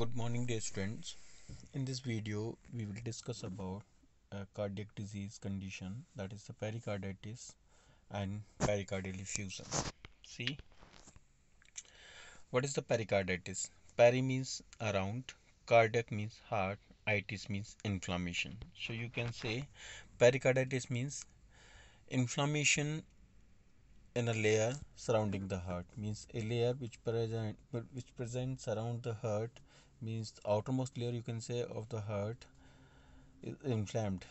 good morning dear students in this video we will discuss about a cardiac disease condition that is the pericarditis and pericardial effusion see what is the pericarditis peri means around cardiac means heart itis means inflammation so you can say pericarditis means inflammation in a layer surrounding the heart means a layer which present which presents around the heart means outermost layer you can say of the heart is inflamed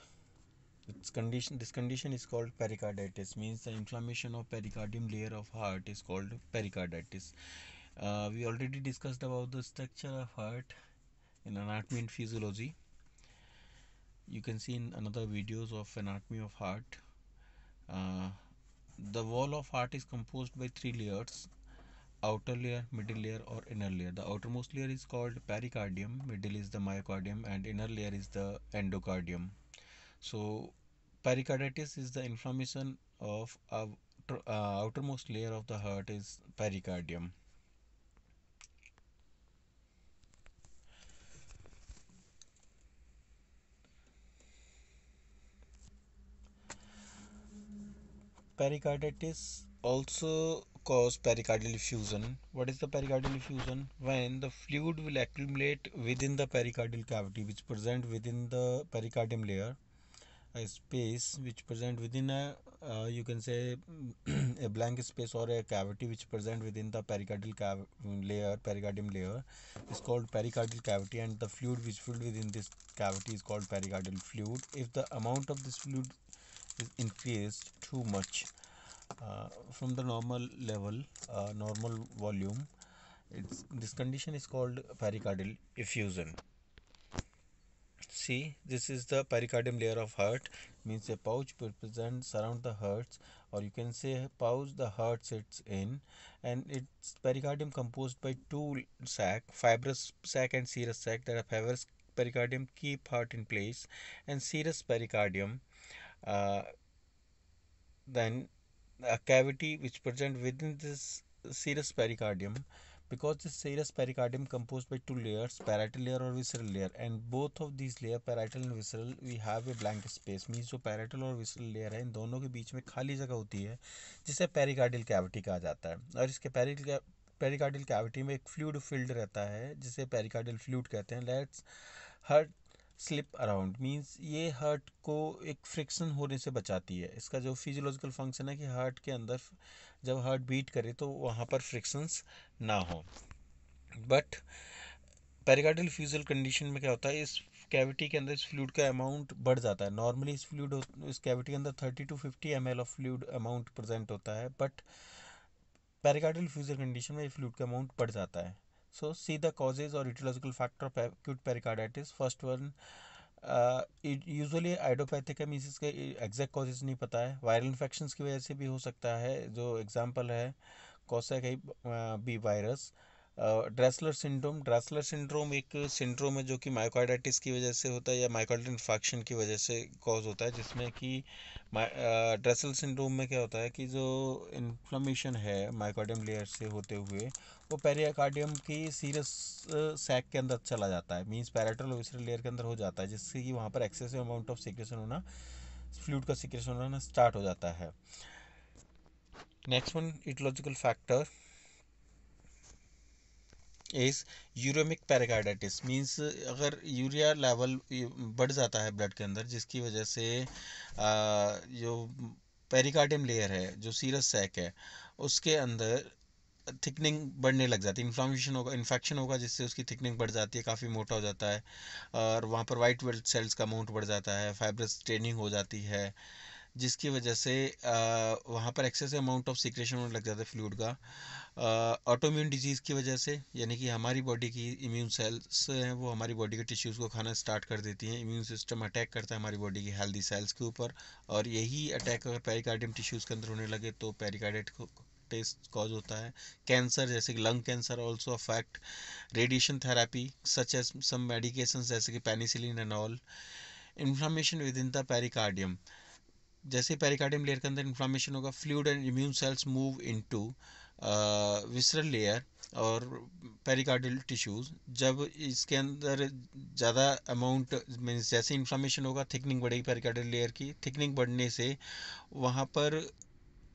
its condition this condition is called pericarditis means the inflammation of pericardium layer of heart is called pericarditis uh, we already discussed about the structure of heart in anatomy and physiology you can see in another videos of anatomy of heart uh, the wall of heart is composed by three layers outer layer, middle layer or inner layer. The outermost layer is called pericardium, middle is the myocardium and inner layer is the endocardium. So pericarditis is the inflammation of outer, uh, outermost layer of the heart is pericardium. Pericarditis also cause pericardial effusion. What is the pericardial effusion? When the fluid will accumulate within the pericardial cavity, which present within the pericardium layer, a space which present within a uh, you can say a blank space or a cavity which present within the pericardial cav- layer, pericardium layer, is called pericardial cavity, and the fluid which filled within this cavity is called pericardial fluid. If the amount of this fluid is increased too much uh, from the normal level uh, normal volume it's, this condition is called pericardial effusion see this is the pericardium layer of heart means a pouch represents around the heart or you can say pouch the heart sits in and it's pericardium composed by two sac fibrous sac and serous sac that are fibrous pericardium keep heart in place and serous pericardium uh, then a cavity which present within this serous pericardium because this serous pericardium composed by two layers parietal layer or visceral layer and both of these layer parietal and visceral we have a blank space means जो parietal और visceral layer है इन दोनों के बीच में खाली जगह होती है जिसे pericardial cavity कहा जाता है और इसके पेरिकार्डियल कैविटी में एक फ्लूड फील्ड रहता है जिसे पेरिकार्डियल फ्लूड कहते हैं let's her slip around means ये हार्ट को एक फ्रिक्शन होने से बचाती है इसका जो फिजियोलॉजिकल फंक्शन है कि हार्ट के अंदर जब हार्ट बीट करे तो वहाँ पर फ्रिक्शंस ना हो बट पेरिकार्डियल फ्यूजल कंडीशन में क्या होता है इस कैविटी के अंदर इस फ्लूड का अमाउंट बढ़ जाता है नॉर्मली इस फ्लूड इस कैविटी के अंदर thirty to fifty M of fluid amount present होता है बट पेरिकार्डियल फ्यूजल कंडीशन में ये फ्लूड का अमाउंट बढ़ जाता है So see the causes or etiological factor of acute pericarditis. First one, usually idiopathic means exact causes नहीं पता है वायरल इन्फेक्शन की वजह से भी हो सकता है जो एग्जाम्पल है coxsackie B virus Dressler syndrome Dressler syndrome एक सिंड्रोम है जो कि माइकोडाइटिस की वजह से होता है या माइकोड इन्फेक्शन की वजह से कॉज होता है जिसमें कि ड्रेसलर सिंड्रोम uh, में क्या होता है कि जो इन्फ्लामेशन है माइकोडियम लेयर से होते हुए वो पेरियाकार्डियम की सीरस सैक के अंदर चला जाता है मीन्स पैराट्रल ओविसरल लेयर के अंदर हो जाता है जिससे कि वहाँ पर एक्सेसिव अमाउंट ऑफ सिक्रेशन होना फ्लूड का सिक्रेशन होना स्टार्ट हो जाता है next one etiological factor is uremic pericarditis means अगर यूरिया लेवल बढ़ जाता है ब्लड के अंदर जिसकी वजह से जो पेरिकार्डियम लेयर है जो सीरस सैक है उसके अंदर थिकनिंग बढ़ने लग जाती है इन्फ्लामेशन होगा इन्फेक्शन होगा जिससे उसकी थिकनिंग बढ़ जाती है काफ़ी मोटा हो जाता है और वहाँ पर वाइट ब्लड सेल्स का अमाउंट बढ़ जाता है फाइब्रस स्ट्रेनिंग हो जाती है जिसकी वजह से वहाँ पर एक्सेस अमाउंट ऑफ सिक्रेशन होने लग जाता है फ्लूड का ऑटोम्यून डिजीज़ की वजह से यानी कि हमारी बॉडी की इम्यून सेल्स हैं वो हमारी बॉडी के टिश्यूज़ को खाना स्टार्ट कर देती हैं इम्यून सिस्टम अटैक करता है हमारी बॉडी की हेल्दी सेल्स के ऊपर और यही अटैक अगर पेरिकार्डियम टिश्यूज़ के अंदर होने लगे तो पेरिकार्डियट को टेस्ट कॉज होता है कैंसर जैसे कि lung cancer also affect radiation therapy such as some medication जैसे कि penicillin and all inflammation within the pericardium जैसे पेरिकार्डियम लेयर के अंदर इन्फ्लामेशन होगा fluid and immune cells move into visceral layer और pericardial tissues जब इसके अंदर ज़्यादा अमाउंट मीन्स जैसे इन्फ्लामेशन होगा थिकनिंग बढ़ेगी पेरिकार्डियल लेयर की थिकनिंग बढ़ने से वहाँ पर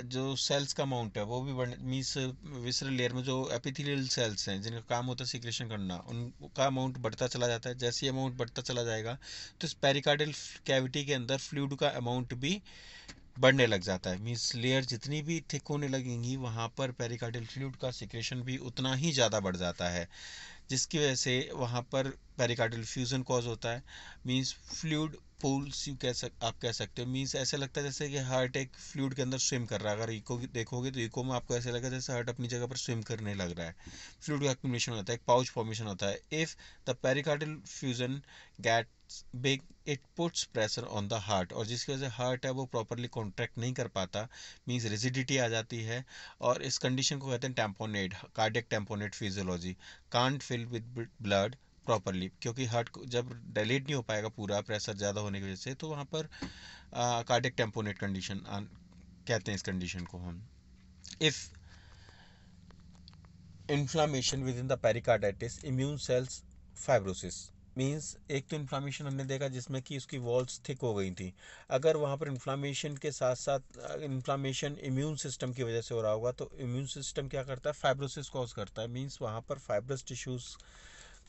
जो सेल्स का अमाउंट है वो भी बढ़ मीन्स विसर लेयर में जो एपिथेलियल सेल्स हैं जिनका काम होता है सिक्रेशन करना उनका अमाउंट बढ़ता चला जाता है जैसे ही अमाउंट बढ़ता चला जाएगा तो इस पेरिकार्डियल कैविटी के अंदर फ्लूड का अमाउंट भी बढ़ने लग जाता है मीन्स लेयर जितनी भी थिक होने लगेंगी वहाँ पर पेरिकार्डियल फ्लूड का सिक्रेशन भी उतना ही ज़्यादा बढ़ जाता है जिसकी वजह से वहाँ पर पेरिकार्डियल फ्यूज़न कॉज होता है मीन्स फ्लूड पुल्स यू कह सक आप कह सकते हो मीन्स ऐसा लगता है जैसे कि हार्ट एक फ्लूड के अंदर स्विम कर रहा है अगर इको देखोगे तो इको में आपको ऐसा है जैसे हार्ट अपनी जगह पर स्विम करने लग रहा है फ्लूड का एक्मिनेशन होता है एक पाउच फॉर्मेशन होता है if the pericardial effusion get big it puts pressure on the heart और जिसकी वजह से हार्ट है वो प्रॉपरली कॉन्ट्रैक्ट नहीं कर पाता मीन्स रिजिडिटी आ जाती है और इस कंडीशन को कहते हैं tamponade cardiac tamponade physiology can't fill with blood properly क्योंकि हार्ट को जब डायलेट नहीं हो पाएगा पूरा प्रेशर ज़्यादा होने की वजह से तो वहाँ पर कार्डिक टेम्पोनेट कंडीशन कहते हैं इस कंडीशन को हम if inflammation within the pericarditis immune cells fibrosis means एक तो इन्फ्लामेशन हमने देखा जिसमें कि उसकी वॉल्स थिक हो गई थी अगर वहाँ पर इन्फ्लामेशन के साथ साथ इन्फ्लामेशन इम्यून सिस्टम की वजह से हो रहा होगा तो इम्यून सिस्टम क्या करता है फाइब्रोसिस कॉज करता है मीन्स वहाँ पर फाइब्रस टिश्यूज़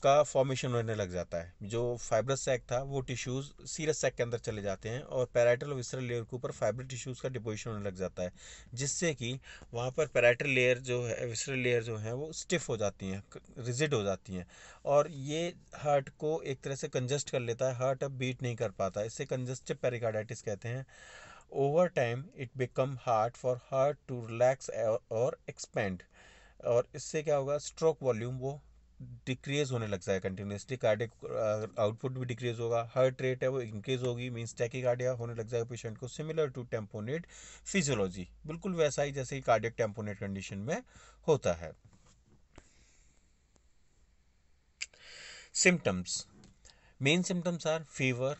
का फॉर्मेशन होने लग जाता है जो फाइब्रस सैक था वो टिश्यूज़ सीरस सैक के अंदर चले जाते हैं और पैराइटल और विसरल लेयर के ऊपर फाइबर टिश्यूज़ का डिपोजिशन होने लग जाता है जिससे कि वहाँ पर पैराइटल लेयर जो है विसरल लेयर जो है वो स्टिफ हो जाती हैं रिजिड हो जाती हैं और ये हार्ट को एक तरह से कंजस्ट कर लेता है हार्ट अब बीट नहीं कर पाता इसे कंजस्टिव पेरिकार्डाइटिस कहते हैं over time it become hard for heart to relax और एक्सपेंड और इससे क्या होगा स्ट्रोक वॉल्यूम वो डिक्रीज होने लग जाए कंटिन्यूसली कार्डिक आउटपुट भी डिक्रीज होगा हार्ट रेट है वो इंक्रीज होगी मीन्स कार्डिया होने लग जाएगा पेशेंट को सिमिलर टू टेम्पोनेट फिजियोलॉजी बिल्कुल वैसा ही जैसे कार्डिक टेम्पोनेट कंडीशन में होता है symptoms main symptoms are fever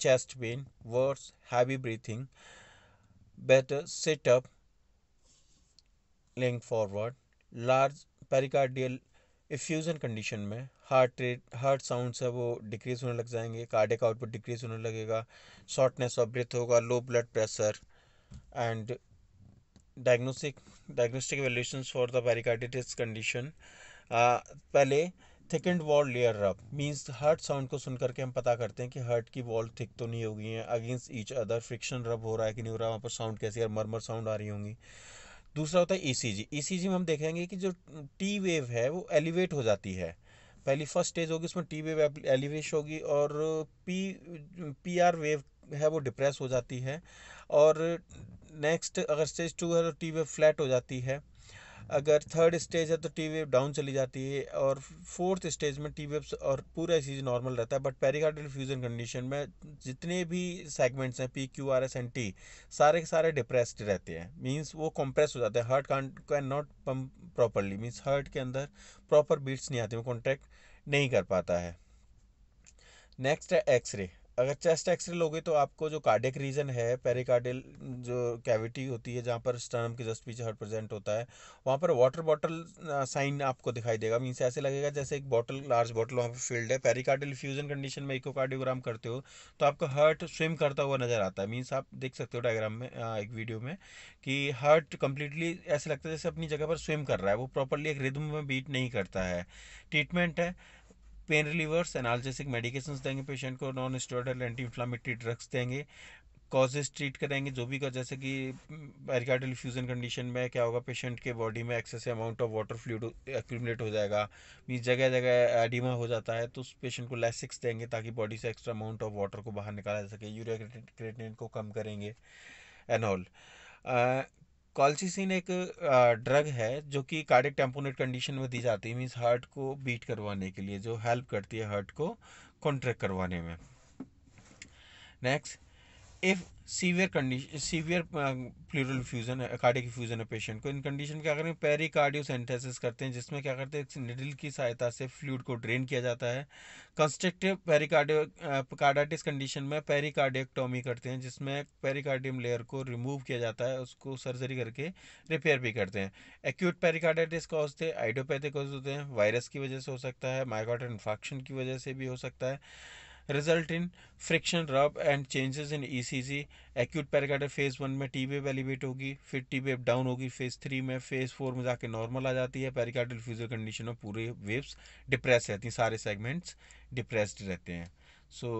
chest pain worse heavy breathing better setup leaning forward large pericardial effusion condition में हार्ट रेट हार्ट साउंड्स है वो डिक्रीज़ होने लग जाएंगे कार्डिक आउटपुट डिक्रीज़ होने लगेगा शॉर्टनेस ऑफ ब्रेथ होगा low blood pressure and diagnostic diagnostic evaluation for the pericarditis condition पहले thickened wall layer rub means heart sound को सुन करके हम पता करते हैं कि हार्ट की वॉल थिक तो नहीं हो गई है अगेंस्ट ईच अदर फ्रिक्शन रब हो रहा है कि नहीं हो रहा है वहाँ पर साउंड कैसी है मरमर साउंड आ रही होंगी दूसरा होता है ई e ईसीजी e में हम देखेंगे कि जो टी वेव है वो एलिवेट हो जाती है पहली फर्स्ट स्टेज होगी उसमें टी वेव एलिवेश होगी और पी पी आर वेव है वो डिप्रेस हो जाती है और नेक्स्ट अगर स्टेज टू है तो टी वेव फ्लैट हो जाती है अगर थर्ड स्टेज है तो टी वेव डाउन चली जाती है और फोर्थ स्टेज में टी वेव्स और पूरा चीज़ नॉर्मल रहता है बट पेरिकार्डियल फ्यूजन कंडीशन में जितने भी सेगमेंट्स हैं P Q R S and T सारे के सारे डिप्रेस्ड रहते हैं मीन्स वो कंप्रेस हो जाते हैं heart can not pump properly means heart के अंदर प्रॉपर बीट्स नहीं आते वो कॉन्टैक्ट नहीं कर पाता है नेक्स्ट है एक्सरे अगर चेस्ट एक्सरे लोगे तो आपको जो कार्डिक रीजन है पेरिकार्डियल जो कैविटी होती है जहाँ पर स्टर्म के जस्ट पीछे हर्ट प्रेजेंट होता है वहाँ पर वाटर बॉटल साइन आपको दिखाई देगा मीन्स ऐसे लगेगा जैसे एक बॉटल लार्ज बॉटल वहाँ पर फील्ड है पेरिकार्डियल फ्यूजन कंडीशन में इकोकार्डियोग्राम करते हो तो आपका हर्ट स्विम करता हुआ नजर आता है मीन्स आप देख सकते हो डायग्राम में एक वीडियो में कि हर्ट कंप्लीटली ऐसे लगता है जैसे अपनी जगह पर स्विम कर रहा है वो प्रॉपरली एक रिदम में बीट नहीं करता है ट्रीटमेंट है पेन रिलीवर्स एनाल्जेसिक मेडिकेशंस देंगे पेशेंट को non steroidal anti inflammatory drugs देंगे कॉजेज ट्रीट करेंगे जो भी का जैसे कि एरिकार्डल फ्यूजन कंडीशन में क्या होगा पेशेंट के बॉडी में excess amount of water fluid accumulate हो जाएगा मीन जगह जगह एडिमा हो जाता है तो उस पेशेंट को लेसिक्स देंगे ताकि बॉडी से एक्स्ट्रा अमाउंट ऑफ वाटर को बाहर निकाला जा सके यूरिया क्रेटिन को कम करेंगे एंड कॉल्चिसिन एक ड्रग है जो कि कार्डिक टेम्पोनेट कंडीशन में दी जाती है मीन्स हार्ट को बीट करवाने के लिए जो हेल्प करती है हार्ट को कॉन्ट्रैक्ट करवाने में next if severe condition severe pleural effusion है कार्डिक फ्यूजन है पेशेंट को इन कंडीशन क्या करें सेंथेसिस करते हैं जिसमें क्या करते हैं निडल की सहायता से फ्लूड को ड्रेन किया जाता है कंस्ट्रक्टिव कार्डियो कार्डाटिस कंडीशन में कार्डियोक्टोमी करते हैं जिसमें पेरीकार्डियम लेयर को रिमूव किया जाता है उसको सर्जरी करके रिपेयर भी करते हैं एक्यूट पेरिकार्डाइटिस कॉज थे आइडियोपैथिक कॉज होते हैं वायरस की वजह से हो सकता है माइकॉटर इन्फेक्शन की वजह से भी हो सकता है result in friction rub and changes in G acute pericarditis phase one में टी वेव एलिवेट होगी फिर टी वेव डाउन होगी फेज थ्री में फेज फोर में जाके नॉर्मल आ जाती है पैरिकाइटल फ्यूजर कंडीशन में पूरे वेव्स डिप्रेस रहती हैं सारे सेगमेंट्स डिप्रेस्ड रहते हैं सो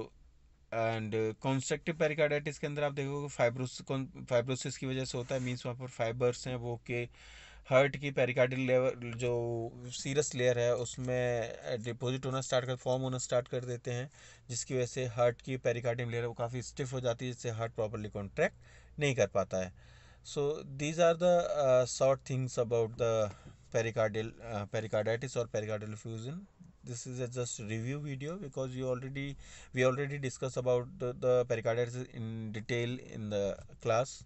एंड कॉन्स्ट्रक्टिव पेरिकाइडाइटिस के अंदर आप देखोगे फाइब्रोस फाइब्रोसिस की वजह से होता है मीन्स वहाँ पर फाइबर्स हैं वो के हार्ट की पेरिकार्डियल लेवर जो सीरस लेयर है उसमें डिपॉजिट होना स्टार्ट कर फॉर्म होना स्टार्ट कर देते हैं जिसकी वजह से हार्ट की पेरिकार्डियल लेयर वो काफ़ी स्टिफ हो जाती है जिससे हार्ट प्रॉपरली कॉन्ट्रैक्ट नहीं कर पाता है so these are the short things about the pericardial pericarditis और pericardial effusion this is a just review video because you already we already discuss about the pericarditis in detail in the class